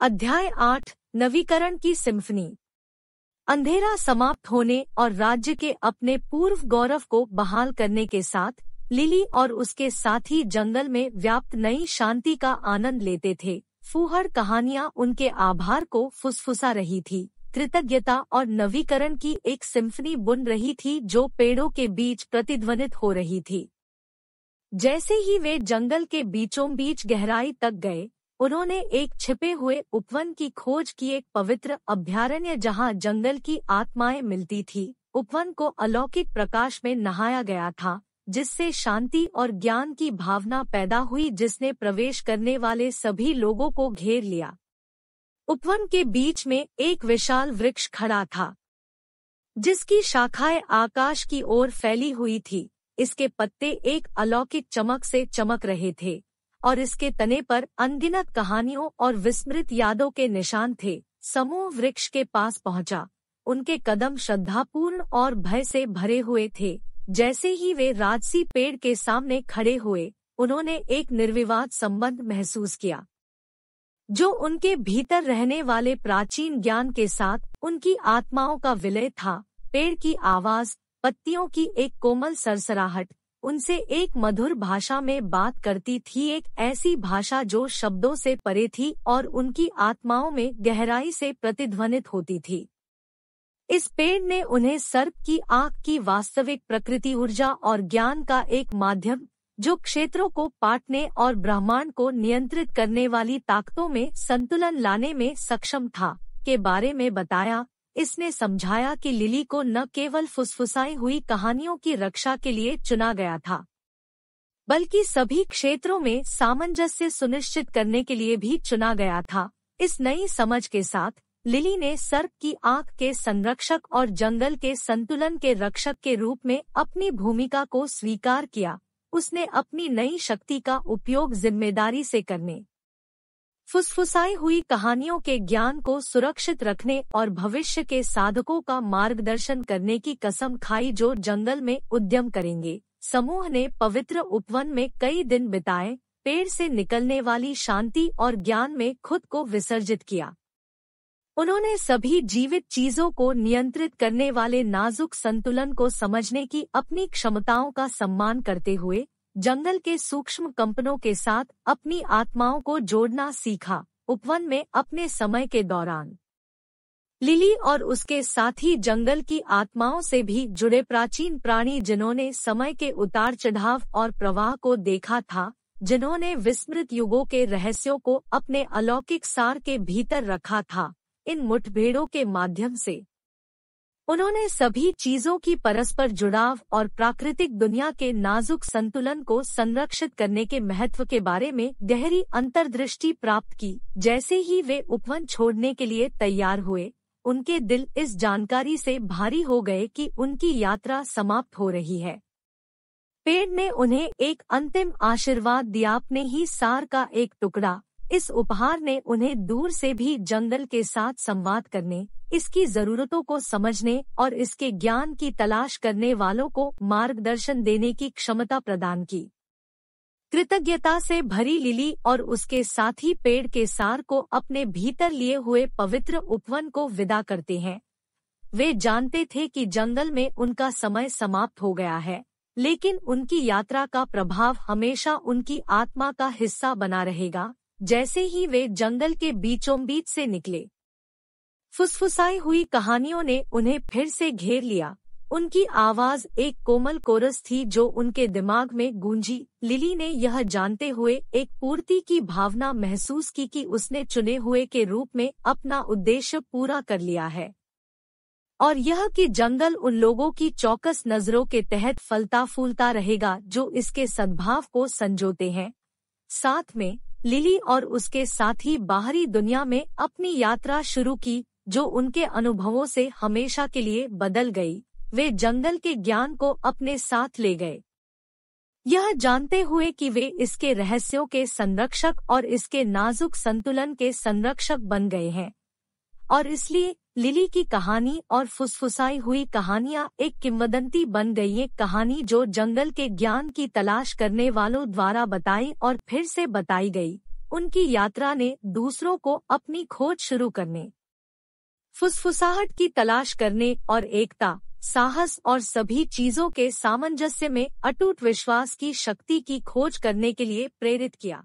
अध्याय आठ नवीकरण की सिम्फनी अंधेरा समाप्त होने और राज्य के अपने पूर्व गौरव को बहाल करने के साथ लिली और उसके साथी जंगल में व्याप्त नई शांति का आनंद लेते थे फूहड़ कहानियां उनके आभार को फुसफुसा रही थी कृतज्ञता और नवीकरण की एक सिम्फनी बुन रही थी जो पेड़ों के बीच प्रतिध्वनित हो रही थी जैसे ही वे जंगल के बीचों बीच गहराई तक गए उन्होंने एक छिपे हुए उपवन की खोज की एक पवित्र अभ्यारण्य जहां जंगल की आत्माएं मिलती थी उपवन को अलौकिक प्रकाश में नहाया गया था जिससे शांति और ज्ञान की भावना पैदा हुई जिसने प्रवेश करने वाले सभी लोगों को घेर लिया उपवन के बीच में एक विशाल वृक्ष खड़ा था जिसकी शाखाएं आकाश की ओर फैली हुई थी इसके पत्ते एक अलौकिक चमक से चमक रहे थे और इसके तने पर अनगिनत कहानियों और विस्मृत यादों के निशान थे समूह वृक्ष के पास पहुंचा उनके कदम श्रद्धापूर्ण और भय से भरे हुए थे जैसे ही वे राजसी पेड़ के सामने खड़े हुए उन्होंने एक निर्विवाद संबंध महसूस किया जो उनके भीतर रहने वाले प्राचीन ज्ञान के साथ उनकी आत्माओं का विलय था पेड़ की आवाज पत्तियों की एक कोमल सरसराहट उनसे एक मधुर भाषा में बात करती थी एक ऐसी भाषा जो शब्दों से परे थी और उनकी आत्माओं में गहराई से प्रतिध्वनित होती थी इस पेड़ ने उन्हें सर्प की आंख की वास्तविक प्रकृति ऊर्जा और ज्ञान का एक माध्यम जो क्षेत्रों को पाटने और ब्रह्मांड को नियंत्रित करने वाली ताकतों में संतुलन लाने में सक्षम था के बारे में बताया इसने समझाया कि लिली को न केवल फुसफुसाई हुई कहानियों की रक्षा के लिए चुना गया था बल्कि सभी क्षेत्रों में सामंजस्य सुनिश्चित करने के लिए भी चुना गया था इस नई समझ के साथ लिली ने सर्प की आंख के संरक्षक और जंगल के संतुलन के रक्षक के रूप में अपनी भूमिका को स्वीकार किया उसने अपनी नई शक्ति का उपयोग जिम्मेदारी से करने फुसफुसाई हुई कहानियों के ज्ञान को सुरक्षित रखने और भविष्य के साधकों का मार्गदर्शन करने की कसम खाई जो जंगल में उद्यम करेंगे समूह ने पवित्र उपवन में कई दिन बिताए पेड़ से निकलने वाली शांति और ज्ञान में खुद को विसर्जित किया उन्होंने सभी जीवित चीजों को नियंत्रित करने वाले नाजुक संतुलन को समझने की अपनी क्षमताओं का सम्मान करते हुए जंगल के सूक्ष्म कंपनों के साथ अपनी आत्माओं को जोड़ना सीखा उपवन में अपने समय के दौरान लिली और उसके साथी जंगल की आत्माओं से भी जुड़े प्राचीन प्राणी जिन्होंने समय के उतार चढ़ाव और प्रवाह को देखा था जिन्होंने विस्मृत युगों के रहस्यों को अपने अलौकिक सार के भीतर रखा था इन मुठभेड़ों के माध्यम से उन्होंने सभी चीजों की परस्पर जुड़ाव और प्राकृतिक दुनिया के नाजुक संतुलन को संरक्षित करने के महत्व के बारे में गहरी अंतर्दृष्टि प्राप्त की जैसे ही वे उपवन छोड़ने के लिए तैयार हुए उनके दिल इस जानकारी से भारी हो गए कि उनकी यात्रा समाप्त हो रही है पेड़ ने उन्हें एक अंतिम आशीर्वाद दिया अपने ही सार का एक टुकड़ा इस उपहार ने उन्हें दूर से भी जंगल के साथ संवाद करने इसकी जरूरतों को समझने और इसके ज्ञान की तलाश करने वालों को मार्गदर्शन देने की क्षमता प्रदान की कृतज्ञता से भरी लिली और उसके साथी पेड़ के सार को अपने भीतर लिए हुए पवित्र उपवन को विदा करते हैं वे जानते थे कि जंगल में उनका समय समाप्त हो गया है लेकिन उनकी यात्रा का प्रभाव हमेशा उनकी आत्मा का हिस्सा बना रहेगा जैसे ही वे जंगल के बीचों बीच से निकले फुसफुसाई हुई कहानियों ने उन्हें फिर से घेर लिया उनकी आवाज एक कोमल कोरस थी जो उनके दिमाग में गूंजी लिली ने यह जानते हुए एक पूर्ति की भावना महसूस की कि उसने चुने हुए के रूप में अपना उद्देश्य पूरा कर लिया है और यह कि जंगल उन लोगों की चौकस नजरों के तहत फलता फूलता रहेगा जो इसके सद्भाव को संजोते हैं साथ में लिली और उसके साथी बाहरी दुनिया में अपनी यात्रा शुरू की जो उनके अनुभवों से हमेशा के लिए बदल गई वे जंगल के ज्ञान को अपने साथ ले गए यह जानते हुए कि वे इसके रहस्यों के संरक्षक और इसके नाजुक संतुलन के संरक्षक बन गए हैं और इसलिए लिली की कहानी और फुसफुसाई हुई कहानियाँ एक किम्वदंती बन गई एक कहानी जो जंगल के ज्ञान की तलाश करने वालों द्वारा बताई और फिर से बताई गई उनकी यात्रा ने दूसरों को अपनी खोज शुरू करने फुसफुसाहट की तलाश करने और एकता साहस और सभी चीजों के सामंजस्य में अटूट विश्वास की शक्ति की खोज करने के लिए प्रेरित किया